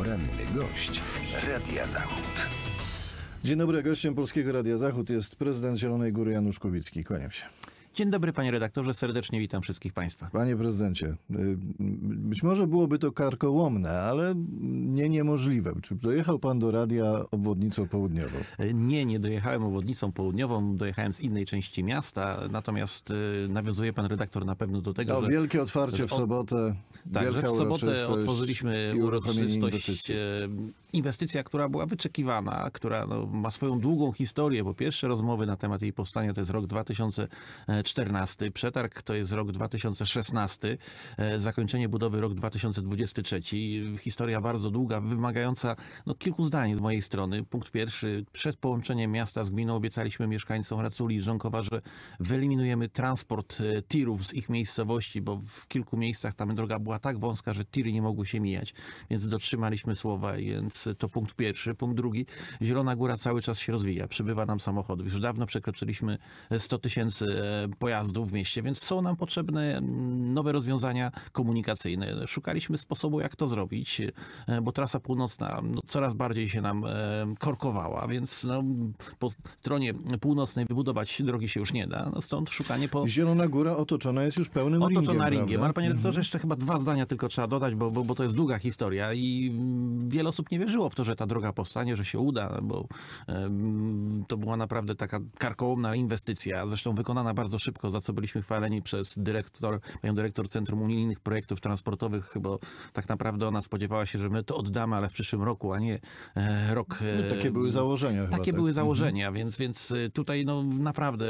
Poranny gość Radia Zachód. Dzień dobry, gościem Polskiego Radia Zachód jest prezydent Zielonej Góry Janusz Kubicki. Kłaniam się. Dzień dobry, panie redaktorze, serdecznie witam wszystkich państwa. Panie prezydencie, y, być może byłoby to karkołomne, ale nie niemożliwe. Czy dojechał pan do radia obwodnicą południową? E, nie, nie dojechałem obwodnicą południową, dojechałem z innej części miasta, natomiast e, nawiązuje pan redaktor na pewno do tego, o, no, że... wielkie otwarcie w sobotę, tak, wielka w sobotę otworzyliśmy uroczystość, inwestycja. E, inwestycja, która była wyczekiwana, która no, ma swoją długą historię, bo pierwsze rozmowy na temat jej powstania to jest rok 2000 14. Przetarg to jest rok 2016, e, zakończenie budowy rok 2023. Historia bardzo długa, wymagająca no, kilku zdań z mojej strony. Punkt pierwszy, przed połączeniem miasta z gminą obiecaliśmy mieszkańcom Raculi i Żonkowa, że wyeliminujemy transport e, tirów z ich miejscowości, bo w kilku miejscach tam droga była tak wąska, że tiry nie mogły się mijać, więc dotrzymaliśmy słowa, więc to punkt pierwszy. Punkt drugi, Zielona Góra cały czas się rozwija, przybywa nam samochodów. Już dawno przekroczyliśmy 100 tysięcy e, pojazdów w mieście, więc są nam potrzebne mm, nowe rozwiązania komunikacyjne. Szukaliśmy sposobu, jak to zrobić, e, bo trasa północna no, coraz bardziej się nam e, korkowała, więc no, po stronie północnej wybudować drogi się już nie da, no stąd szukanie po... Zielona Góra otoczona jest już pełnym otoczona ringiem. Otoczona ringiem, ale panie mhm. jeszcze chyba dwa zdania tylko trzeba dodać, bo, bo, bo to jest długa historia i mm, wiele osób nie wierzyło w to, że ta droga powstanie, że się uda, bo to była naprawdę taka karkołomna inwestycja, zresztą wykonana bardzo szybko, za co byliśmy chwaleni przez dyrektor, panią dyrektor Centrum Unijnych Projektów Transportowych, bo tak naprawdę ona spodziewała się, że my to oddamy, ale w przyszłym roku, a nie e, rok. No, takie e, były założenia. Takie chyba, tak. były tak. założenia, mhm. więc, więc e, tutaj no, naprawdę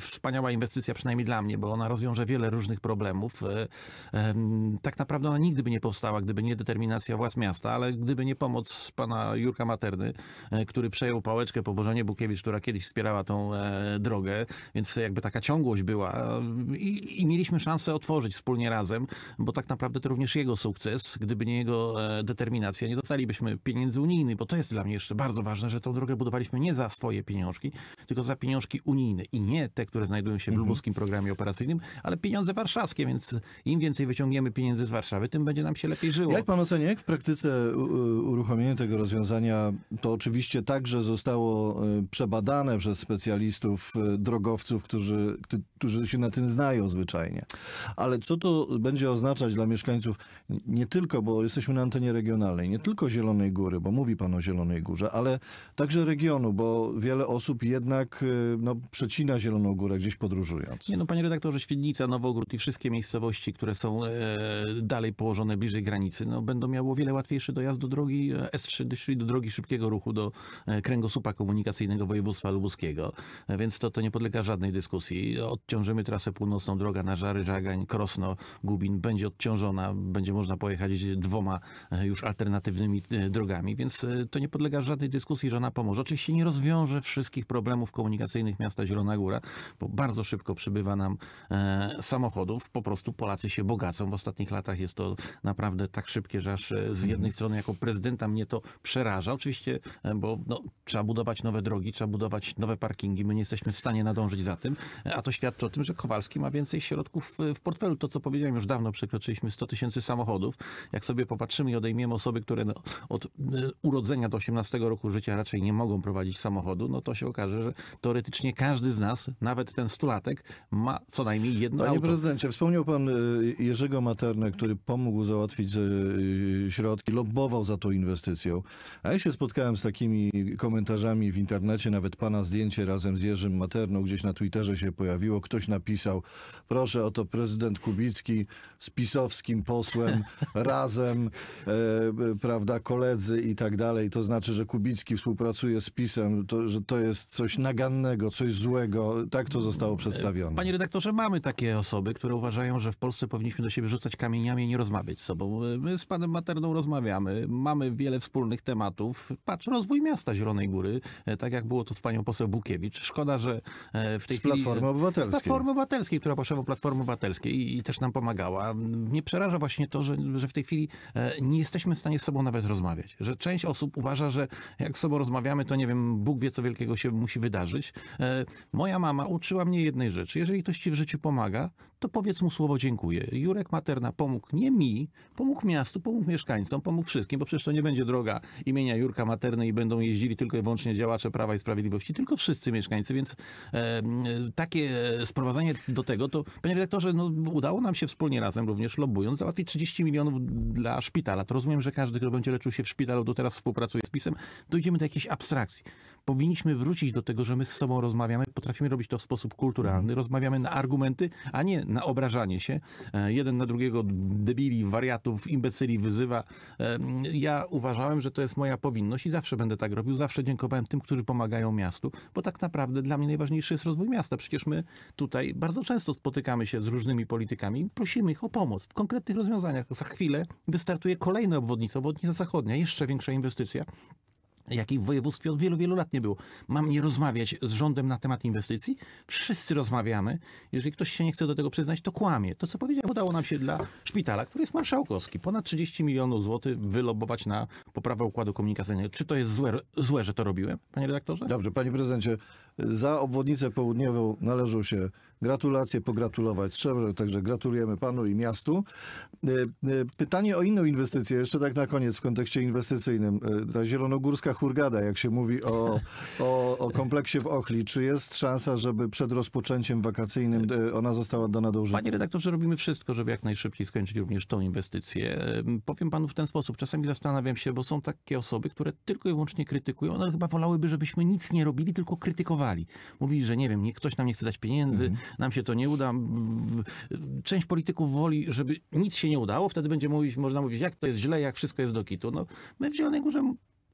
wspaniała inwestycja, przynajmniej dla mnie, bo ona rozwiąże wiele różnych problemów. Tak naprawdę ona nigdy by nie powstała, gdyby nie determinacja władz miasta, ale gdyby nie pomoc pana Jurka Materny, który przejął pałeczkę po Bożonie Bukiewicz, która kiedyś wspierała tą drogę, więc jakby taka ciągłość całość była I, i, mieliśmy szansę otworzyć wspólnie razem, bo tak naprawdę to również jego sukces, gdyby nie jego e, determinacja, nie dostalibyśmy pieniędzy unijnych, bo to jest dla mnie jeszcze bardzo ważne, że tą drogę budowaliśmy nie za swoje pieniążki, tylko za pieniążki unijne i nie te, które znajdują się w mhm. lubuskim programie operacyjnym, ale pieniądze warszawskie, więc im więcej wyciągniemy pieniędzy z Warszawy, tym będzie nam się lepiej żyło. Jak pan ocenia, jak w praktyce uruchomienie tego rozwiązania, to oczywiście także zostało e, przebadane przez specjalistów, e, drogowców, którzy, którzy się na tym znają zwyczajnie. Ale co to będzie oznaczać dla mieszkańców, nie tylko, bo jesteśmy na antenie regionalnej, nie tylko Zielonej Góry, bo mówi pan o Zielonej Górze, ale także regionu, bo wiele osób jednak y, no, przecina Zieloną Górę gdzieś podróżując. Nie no, panie redaktorze, Świdnica, Nowogród i wszystkie miejscowości, które są e, dalej położone bliżej granicy, no, będą miało wiele łatwiejszy dojazd do drogi e, S3, czyli do drogi szybkiego ruchu, do e, kręgosłupa komunikacyjnego województwa lubuskiego. E, więc to, to nie podlega żadnej dyskusji odciążymy trasę północną, droga na Żary, Żagań, Krosno, Gubin będzie odciążona, będzie można pojechać dwoma e, już alternatywnymi e, drogami, więc e, to nie podlega żadnej dyskusji, że ona pomoże. Oczywiście nie rozwiąże wszystkich problemów komunikacyjnych miasta Zielona Góra, bo bardzo szybko przybywa nam samochodów, po prostu Polacy się bogacą. W ostatnich latach jest to naprawdę tak szybkie, że aż z mhm. jednej strony jako prezydenta mnie to przeraża. Oczywiście, bo no, trzeba budować nowe drogi, trzeba budować nowe parkingi. My nie jesteśmy w stanie nadążyć za tym, a to świat świadczy o tym, że Kowalski ma więcej środków y, w portfelu. To, co powiedziałem, już dawno przekroczyliśmy 100 tysięcy samochodów. Jak sobie popatrzymy i odejmiemy osoby, które no, od y, urodzenia do 18 roku życia raczej nie mogą prowadzić samochodu, no to się okaże, że teoretycznie każdy z nas, nawet ten stulatek, ma co najmniej jedno Panie auto. prezydencie, wspomniał pan y, Jerzego Maternę, który pomógł załatwić środki, lobbował za tą inwestycją. A ja się spotkałem z takimi komentarzami w internecie, nawet pana zdjęcie razem z Jerzym Materną gdzieś na Twitterze się pojawiło, ktoś napisał, proszę, oto prezydent Kubicki z pisowskim posłem razem, e, prawda, koledzy i tak dalej. To znaczy, że Kubicki współpracuje z PiSem, to, że to jest coś nagannego, coś złego. Tak to zostało e, przedstawione. Panie redaktorze, mamy takie osoby, które uważają, że w Polsce powinniśmy do siebie rzucać kamieniami i nie rozmawiać z sobą. E, my z panem Materną rozmawiamy, mamy wiele wspólnych tematów. Patrz, rozwój miasta Zielonej Góry, e, tak jak było to z panią poseł Bukiewicz. Szkoda, że w tej z chwili... Platformy Obywatelskiej. Z Platformy Obywatelskiej, która poszła do Platformy Obywatelskiej i, i, też nam pomagała. Mnie przeraża właśnie to, że, że w tej chwili e, nie jesteśmy w stanie z sobą nawet rozmawiać. Że część osób uważa, że jak z sobą rozmawiamy, to nie wiem, Bóg wie, co wielkiego się musi wydarzyć. E, moja mama uczyła mnie jednej rzeczy. Jeżeli ktoś ci w życiu pomaga, to powiedz mu słowo dziękuję. Jurek Materna pomógł nie mi, pomógł miastu, pomógł mieszkańcom, pomógł wszystkim, bo przecież to nie będzie droga imienia Jurka Materny i będą jeździli tylko i wyłącznie działacze Prawa i Sprawiedliwości, tylko wszyscy mieszkańcy, więc e, e takie sprowadzanie do tego, to panie redaktorze, no, udało nam się wspólnie razem, również lobując, załatwić 30 milionów dla szpitala. To rozumiem, że każdy, kto będzie leczył się w szpitalu, to teraz współpracuje z PiSem. Dojdziemy do jakiejś abstrakcji powinniśmy wrócić do tego, że my z sobą rozmawiamy, potrafimy robić to w sposób kulturalny, mhm. rozmawiamy na argumenty, a nie na obrażanie się. E, jeden na drugiego debili, wariatów, imbecyli wyzywa. E, ja uważałem, że to jest moja powinność i zawsze będę tak robił. Zawsze dziękowałem tym, którzy pomagają miastu, bo tak naprawdę dla mnie najważniejszy jest rozwój miasta. Przecież my tutaj bardzo często spotykamy się z różnymi politykami i prosimy ich o pomoc w konkretnych rozwiązaniach. Za chwilę wystartuje kolejna obwodnica, obwodnica zachodnia, jeszcze większa inwestycja jakiej w województwie od wielu, wielu lat nie było. Mam nie rozmawiać z rządem na temat inwestycji? Wszyscy rozmawiamy. Jeżeli ktoś się nie chce do tego przyznać, to kłamie. To, co powiedział, udało nam się dla szpitala, który jest marszałkowski. Ponad 30 milionów złotych wylobować na poprawę układu komunikacyjnego. Czy to jest złe, złe, że to robiłem, panie redaktorze? Dobrze, panie prezydencie. Za obwodnicę południową należą się gratulacje, pogratulować trzeba, także gratulujemy panu i miastu. E, e, pytanie o inną inwestycję, jeszcze tak na koniec w kontekście inwestycyjnym. E, ta zielonogórska hurgada, jak się mówi o, o, o kompleksie w Ochli, czy jest szansa, żeby przed rozpoczęciem wakacyjnym ona została dana do użytku? Panie redaktorze, robimy wszystko, żeby jak najszybciej skończyć również tą inwestycję. Powiem panu w ten sposób, czasami zastanawiam się, bo są takie osoby, które tylko i wyłącznie krytykują. One chyba wolałyby, żebyśmy nic nie robili, tylko krytykowali. Mówili, że nie wiem, nie, ktoś nam nie chce dać pieniędzy, mhm nam się to nie uda. Część polityków woli, żeby nic się nie udało, wtedy będzie mówić, można mówić, jak to jest źle, jak wszystko jest do kitu. No, my w Zielonej Górze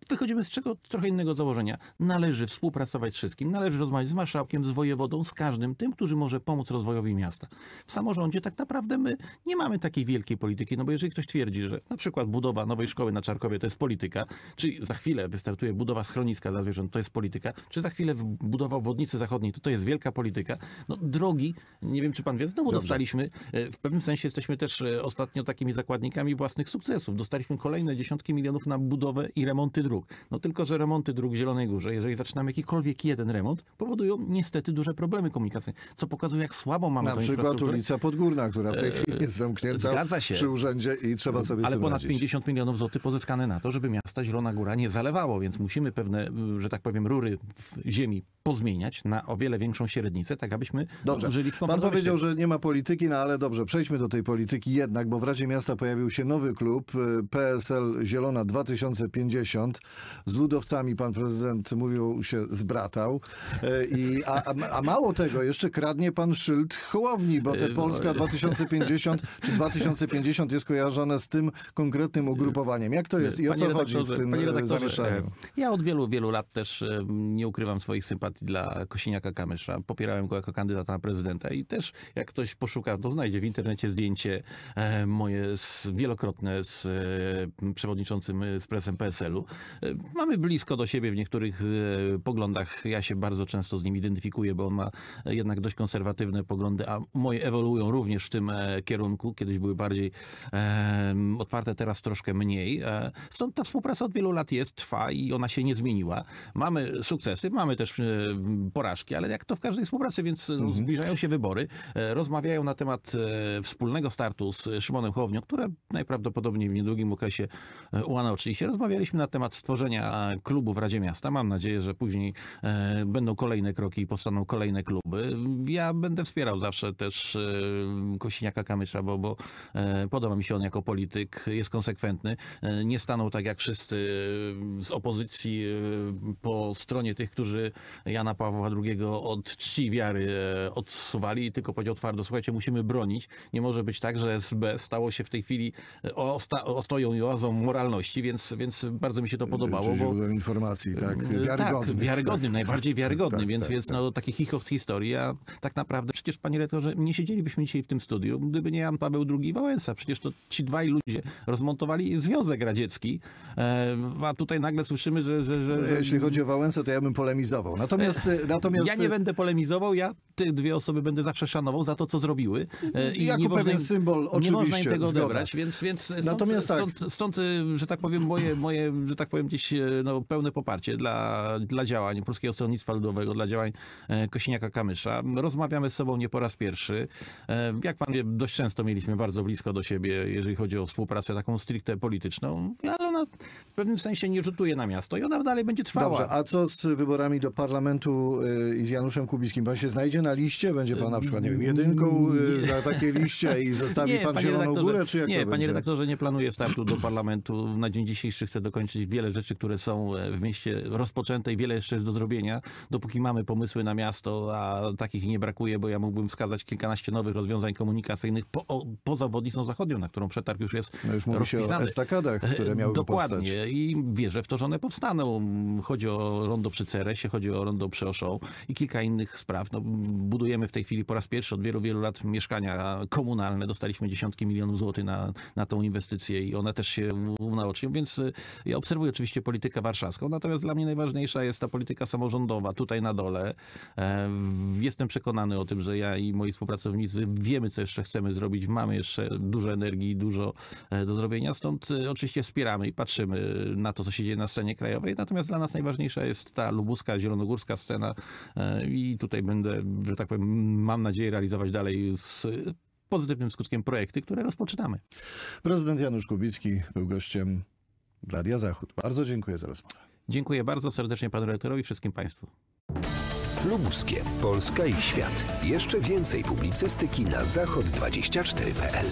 wychodzimy z czego? Trochę innego założenia. Należy współpracować z wszystkim, należy rozmawiać z marszałkiem, z wojewodą, z każdym tym, który może pomóc rozwojowi miasta. W samorządzie tak naprawdę my nie mamy takiej wielkiej polityki, no bo jeżeli ktoś twierdzi, że na przykład budowa nowej szkoły na Czarkowie to jest polityka, czy za chwilę wystartuje budowa schroniska dla zwierząt, to jest polityka, czy za chwilę budowa obwodnicy zachodniej, to to jest wielka polityka. No drogi, nie wiem czy pan wie, znowu Dobrze. dostaliśmy, e, w pewnym sensie jesteśmy też e, ostatnio takimi zakładnikami własnych sukcesów. Dostaliśmy kolejne dziesiątki milionów na budowę i remonty dróg dróg. No tylko, że remonty dróg w Zielonej Górze, jeżeli zaczynamy jakikolwiek jeden remont, powodują niestety duże problemy komunikacyjne, co pokazuje, jak słabo mamy Na przykład ulica Podgórna, która w tej e, chwili jest zamknięta Zgadza się. przy urzędzie i trzeba e, sobie Ale ponad radzić. 50 milionów złotych pozyskane na to, żeby miasta Zielona Góra nie zalewało, więc musimy pewne, że tak powiem, rury w ziemi pozmieniać na o wiele większą średnicę, tak abyśmy dobrze. użyli w Pan powiedział, że nie ma polityki, no ale dobrze, przejdźmy do tej polityki jednak, bo w Radzie Miasta pojawił się nowy klub y, PSL Zielona 2050. Z ludowcami pan prezydent mówił się zbratał. Y, I, a, a mało tego, jeszcze kradnie pan szyld Hołowni, bo te y, Polska 2050 no. czy 2050 jest kojarzone z tym konkretnym ugrupowaniem. Jak to jest i o co chodzi w tym zamieszaniu? E, ja od wielu, wielu lat też nie ukrywam swoich sympatii kandydat dla Kosiniaka-Kamysza. Popierałem go jako kandydata na prezydenta i też jak ktoś poszuka, to znajdzie w internecie zdjęcie e, moje z, wielokrotne z e, przewodniczącym e, z presem PSL-u. Mamy blisko do siebie w niektórych poglądach. Ja się bardzo często z nim identyfikuję, bo on ma jednak dość konserwatywne poglądy, a moje ewoluują również w tym kierunku. Kiedyś były bardziej otwarte, teraz troszkę mniej. Stąd ta współpraca od wielu lat jest, trwa i ona się nie zmieniła. Mamy sukcesy, mamy też E, porażki, ale jak to w każdej współpracy, więc mhm. zbliżają się wybory, e, rozmawiają na temat e, wspólnego startu z Szymonem Hołownią, które najprawdopodobniej w niedługim okresie uanoczy się. Rozmawialiśmy na temat stworzenia klubu w Radzie Miasta. Mam nadzieję, że później będą kolejne kroki i powstaną kolejne kluby. Ja będę wspierał zawsze też Kosiniaka Kamysza, bo, bo podoba mi się on jako polityk, jest konsekwentny. Nie stanął tak jak wszyscy z opozycji po stronie tych, którzy Jana Pawła II od czci wiary e, odsuwali i tylko powiedział twardo, słuchajcie, musimy bronić. Nie może być tak, że SB stało się w tej chwili e, osta, ostoją i oazą moralności, więc, więc bardzo mi się to podobało. Czyli bo, informacji, e, tak? Tak, tak? Wiarygodnym. Tak, wiarygodnym, tak, najbardziej wiarygodnym, tak, więc, więc tak. no, taki chichot historii, a tak naprawdę przecież, panie rektorze, nie siedzielibyśmy dzisiaj w tym studiu, gdyby nie Jan Paweł II i Wałęsa. Przecież to ci dwaj ludzie rozmontowali Związek Radziecki, a tutaj nagle słyszymy, że... że, że, no, że... Jeśli chodzi o Wałęsę, to ja bym polemizował. Natomiast natomiast, e, natomiast... Ja nie e, będę polemizował, ja te dwie osoby będę zawsze szanował za to, co zrobiły. E, I jako pewien symbol, oczywiście. Nie można im tego zgoda. odebrać, więc, więc stąd, natomiast tak. stąd, stąd, że tak powiem, moje, moje że tak powiem, gdzieś no, pełne poparcie dla, dla działań Polskiego Stronnictwa Ludowego, dla działań Kosiniaka-Kamysza. Rozmawiamy z sobą nie po raz pierwszy. Jak pan wie, dość często mieliśmy bardzo blisko do siebie, jeżeli chodzi o współpracę taką stricte polityczną, ale ona w pewnym sensie nie rzutuje na miasto i ona dalej będzie trwała. Dobrze, a co z wyborami do parlamentu? parlamentu y, i z Januszem Kubickim, pan się znajdzie na liście? Będzie pan na przykład, nie wiem, jedynką nie. Y, na takie liście i zostawi nie, pan Zieloną Górę, czy jak Nie, panie redaktorze, nie planuję startu do parlamentu. Na dzień dzisiejszy chcę dokończyć wiele rzeczy, które są e, w mieście rozpoczęte i wiele jeszcze jest do zrobienia. Dopóki mamy pomysły na miasto, a takich nie brakuje, bo ja mógłbym wskazać kilkanaście nowych rozwiązań komunikacyjnych po, o, poza Wodnicą Zachodnią, na którą przetarg już jest no już mówi rozpisany. Się o estakadach, które e, miały powstać. Dokładnie i wierzę w to, że one powstaną. Chodzi o rondo przy Ceresie, chodzi o rondo wodą przy i kilka innych spraw. No, budujemy w tej chwili po raz pierwszy od wielu, wielu lat mieszkania komunalne. Dostaliśmy dziesiątki milionów złotych na, na tą inwestycję i one też się unaocznią, więc y, ja obserwuję oczywiście politykę warszawską, natomiast dla mnie najważniejsza jest ta polityka samorządowa tutaj na dole. E, jestem przekonany o tym, że ja i moi współpracownicy wiemy, co jeszcze chcemy zrobić. Mamy jeszcze dużo energii, dużo e, do zrobienia, stąd y, oczywiście wspieramy i patrzymy na to, co się dzieje na scenie krajowej. Natomiast dla nas najważniejsza jest ta lubuska, zielonogórska polska scena e, i tutaj będę, że tak powiem, mam nadzieję realizować dalej z pozytywnym skutkiem projekty, które rozpoczynamy. Prezydent Janusz Kubicki był gościem Radia Zachód. Bardzo dziękuję za rozmowę. Dziękuję bardzo serdecznie panu i wszystkim państwu. Lubuskie, Polska i świat. Jeszcze więcej publicystyki na zachod24.pl.